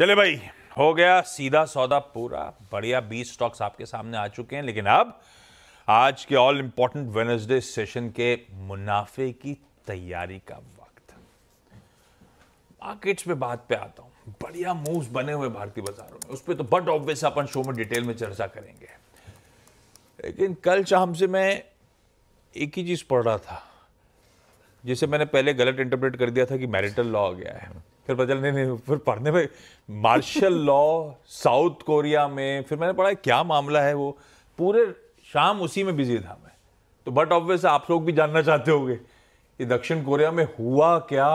चले भाई हो गया सीधा सौदा पूरा बढ़िया बीस स्टॉक्स आपके सामने आ चुके हैं लेकिन अब आज के ऑल इंपॉर्टेंट वेनसडे सेशन के मुनाफे की तैयारी का वक्त मार्केट्स में बात पे आता हूं बढ़िया मूव्स बने हुए भारतीय बाजारों में उस पर तो बट ऑब्वियस अपन शो में डिटेल में चर्चा करेंगे लेकिन कल शाम से मैं एक ही चीज पढ़ रहा था जिसे मैंने पहले गलत इंटरप्रेट कर दिया था कि मैरिटल लॉ आ गया है फिर पता चल नहीं नहीं फिर पढ़ने पर मार्शल लॉ साउथ कोरिया में फिर मैंने पढ़ा क्या मामला है वो पूरे शाम उसी में बिजी था मैं तो बट ऑब्वियस आप लोग भी जानना चाहते होंगे कि दक्षिण कोरिया में हुआ क्या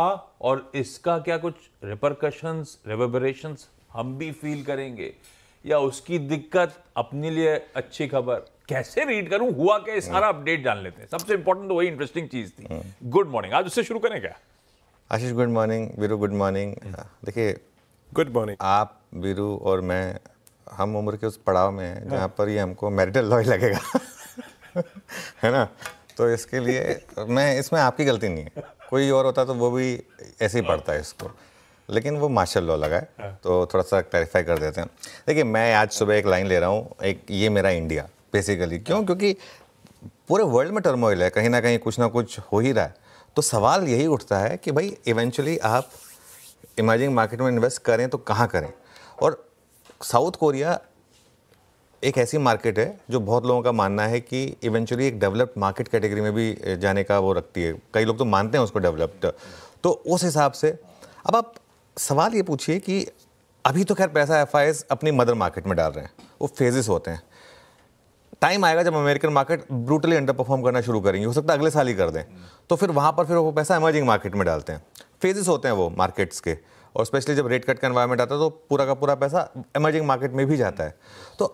और इसका क्या कुछ रिपरकशंस रेवरेशन हम भी फील करेंगे या उसकी दिक्कत अपने लिए अच्छी खबर कैसे रीड करूं हुआ क्या सारा अपडेट जान लेते हैं सबसे इंपॉर्टेंट तो वही इंटरेस्टिंग चीज थी गुड हाँ। मॉर्निंग आज उससे शुरू करें क्या Ashish good morning Veeru good morning देखिए गुड मॉर्निंग आप वीरू और मैं हम उम्र के उस पड़ाव में हैं जहाँ हाँ। पर ये हमको मैरिटल लॉ लगेगा है ना तो इसके लिए मैं इसमें आपकी गलती नहीं है कोई और होता तो वो भी ऐसे ही पढ़ता है इसको लेकिन वो मार्शल लॉ लगा है हाँ। तो थोड़ा सा क्लैरिफाई कर देते हैं देखिए मैं आज सुबह एक लाइन ले रहा हूँ एक ये मेरा इंडिया बेसिकली क्यों क्योंकि पूरे वर्ल्ड में टर्मोइल है कहीं ना कहीं कुछ ना कुछ हो ही रहा है तो सवाल यही उठता है कि भाई इवेंचुअली आप इमर्जिंग मार्केट में इन्वेस्ट करें तो कहाँ करें और साउथ कोरिया एक ऐसी मार्केट है जो बहुत लोगों का मानना है कि इवेंचुअली एक डेवलप्ड मार्केट कैटेगरी में भी जाने का वो रखती है कई लोग तो मानते हैं उसको डेवलप्ड तो उस हिसाब से अब आप सवाल ये पूछिए कि अभी तो खैर पैसा एफ अपनी मदर मार्केट में डाल रहे हैं वो फेजेस होते हैं टाइम आएगा जब American market brutally underperform करना शुरू करेंगे हो सकता है अगले साल ही कर दें तो फिर वहाँ पर फिर वो पैसा इमर्जिंग मार्केट में डालते हैं फेजेस होते हैं वो मार्केट्स के और स्पेशली जब रेट कट का एनवायरमेंट आता है तो पूरा का पूरा पैसा इमर्जिंग मार्केट में भी जाता है तो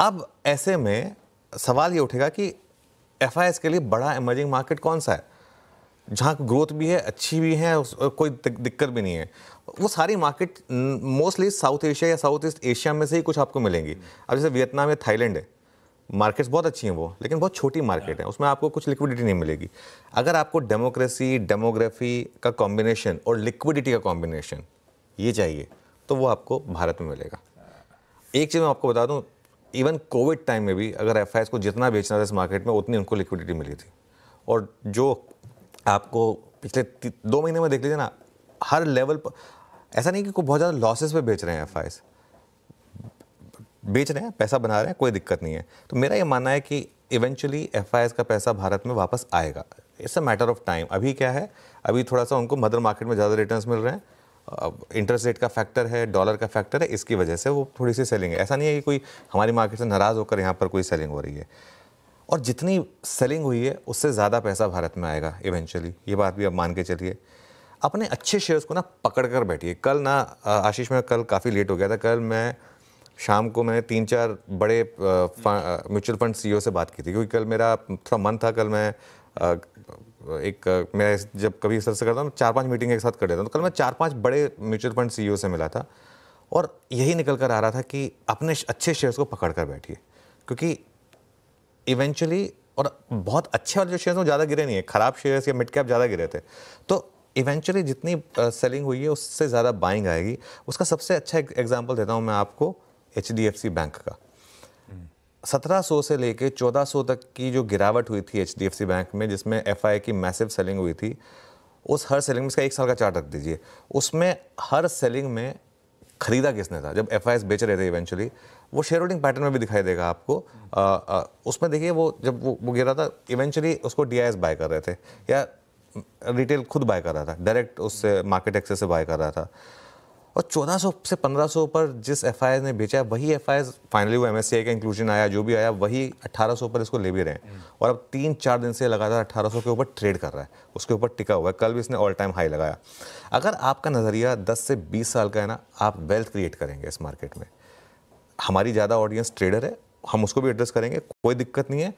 अब ऐसे में सवाल ये उठेगा कि एफ के लिए बड़ा इमर्जिंग मार्केट कौन सा है जहाँ ग्रोथ भी है अच्छी भी है उस, कोई दिक्कत भी नहीं है वो सारी मार्केट मोस्टली साउथ एशिया या साउथ ईस्ट एशिया में से ही कुछ आपको मिलेंगी अब जैसे वियतनाम या थाईलैंड है मार्केट्स बहुत अच्छी हैं वो लेकिन बहुत छोटी मार्केट है उसमें आपको कुछ लिक्विडिटी नहीं मिलेगी अगर आपको डेमोक्रेसी डेमोग्राफी का कॉम्बिनेशन और लिक्विडिटी का कॉम्बिनेशन ये चाहिए तो वो आपको भारत में मिलेगा एक चीज़ मैं आपको बता दूँ इवन कोविड टाइम में भी अगर एफ को जितना बेचना था इस मार्केट में उतनी उनको लिक्विडिटी मिली थी और जो आपको पिछले दो महीने में देख लीजिए ना हर लेवल पर ऐसा नहीं कि कोई बहुत ज़्यादा लॉसेस पे बेच रहे हैं एफ बेच रहे हैं पैसा बना रहे हैं कोई दिक्कत नहीं है तो मेरा ये मानना है कि इवेंचुअली एफ का पैसा भारत में वापस आएगा it's a matter of time अभी क्या है अभी थोड़ा सा उनको मदर मार्केट में ज़्यादा रिटर्न्स मिल रहे हैं इंटरेस्ट रेट का फैक्टर है डॉलर का फैक्टर है इसकी वजह से वो थोड़ी सी सेलिंग है ऐसा नहीं है कि कोई हमारी मार्केट से नाराज़ होकर यहाँ पर कोई सेलिंग हो रही है और जितनी सेलिंग हुई है उससे ज़्यादा पैसा भारत में आएगा इवेंचुअली ये बात भी अब मान के चलिए अपने अच्छे शेयर्स को ना पकड़ कर बैठिए कल ना आशीष में कल काफ़ी लेट हो गया था कल मैं शाम को मैंने तीन चार बड़े म्यूचुअल फंड सीईओ से बात की थी क्योंकि कल मेरा थोड़ा मन था कल मैं एक मैं जब कभी इस तरह से करता हूँ चार पांच मीटिंग एक साथ कर देता हूँ तो कल मैं चार पांच बड़े म्यूचुअल फंड सीईओ से मिला था और यही निकल कर आ रहा था कि अपने अच्छे शेयर्स को पकड़ कर बैठिए क्योंकि इवेंचुअली और बहुत अच्छे वाले जो शेयर्स हैं ज़्यादा गिरे नहीं है ख़राब शेयर्स या मिड कैप ज़्यादा गिरे थे तो इवेंचुअली जितनी सेलिंग हुई है उससे ज़्यादा बाइंग आएगी उसका सबसे अच्छा एग्जाम्पल देता हूँ मैं आपको एच बैंक का 1700 से लेके 1400 तक की जो गिरावट हुई थी एच बैंक में जिसमें एफ की मैसिव सेलिंग हुई थी उस हर सेलिंग में इसका एक साल का चार्ट रख दीजिए उसमें हर सेलिंग में खरीदा किसने था जब एफ बेच रहे थे इवेंचुअली वो शेयर होल्डिंग पैटर्न में भी दिखाई देगा आपको आ, आ, उसमें देखिए वो जब वो वो गिरा था इवेंचुअली उसको डी बाय कर रहे थे या रिटेल खुद बाय कर रहा था डायरेक्ट उससे मार्केट एक्सेस से बाय कर रहा था और 1400 से 1500 पर जिस एफ ने बेचा है वही एफ फाइनली वो एम का इंक्लूजन आया जो भी आया वही 1800 पर इसको ले भी रहे हैं हम्म। और अब तीन चार दिन से लगातार 1800 के ऊपर ट्रेड कर रहा है उसके ऊपर टिका हुआ है कल भी इसने ऑल टाइम हाई लगाया अगर आपका नज़रिया दस से बीस साल का है ना आप वेल्थ क्रिएट करेंगे इस मार्केट में हमारी ज़्यादा ऑडियंस ट्रेडर है हम उसको भी एड्रेस करेंगे कोई दिक्कत नहीं है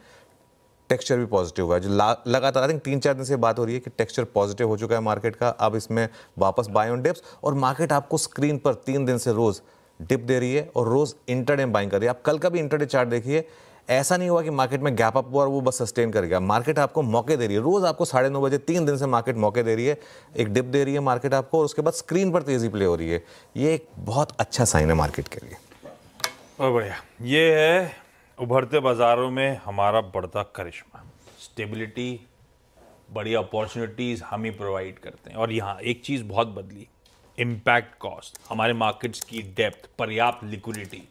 टेक्सचर भी पॉजिटिव हुआ है जो लगातार आई थिंक तीन चार दिन से बात हो रही है कि टेक्सचर पॉजिटिव हो चुका है मार्केट का अब इसमें वापस बाय ऑन डिप्स और मार्केट आपको स्क्रीन पर तीन दिन से रोज़ डिप दे रही है और रोज़ इंटरडे बाइंग कर रही है आप कल का भी इंटरडे चार्ट देखिए ऐसा नहीं हुआ कि मार्केट में गैप अप हुआ और वो बस सस्टेन कर गया मार्केट आपको मौके दे रही है रोज़ आपको साढ़े नौ बजे तीन दिन से मार्केट मौके दे रही है एक डिप दे रही है मार्केट आपको और उसके बाद स्क्रीन पर तेज़ी प्ले हो रही है ये एक बहुत अच्छा साइन है मार्केट के लिए और बढ़िया ये है उभरते बाज़ारों में हमारा बढ़ता करिश्मा स्टेबिलिटी बड़ी अपॉर्चुनिटीज़ हम ही प्रोवाइड करते हैं और यहाँ एक चीज़ बहुत बदली इम्पैक्ट कॉस्ट हमारे मार्केट्स की डेप्थ पर्याप्त लिक्विडिटी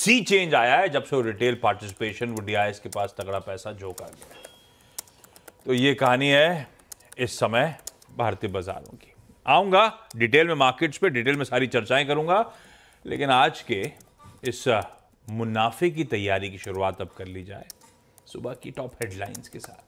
सी चेंज आया है जब से रिटेल पार्टिसिपेशन वो डी के पास तगड़ा पैसा जो कर गया तो ये कहानी है इस समय भारतीय बाज़ारों की आऊँगा डिटेल में मार्केट्स पे डिटेल में सारी चर्चाएं करूँगा लेकिन आज के इस मुनाफे की तैयारी की शुरुआत अब कर ली जाए सुबह की टॉप हेडलाइंस के साथ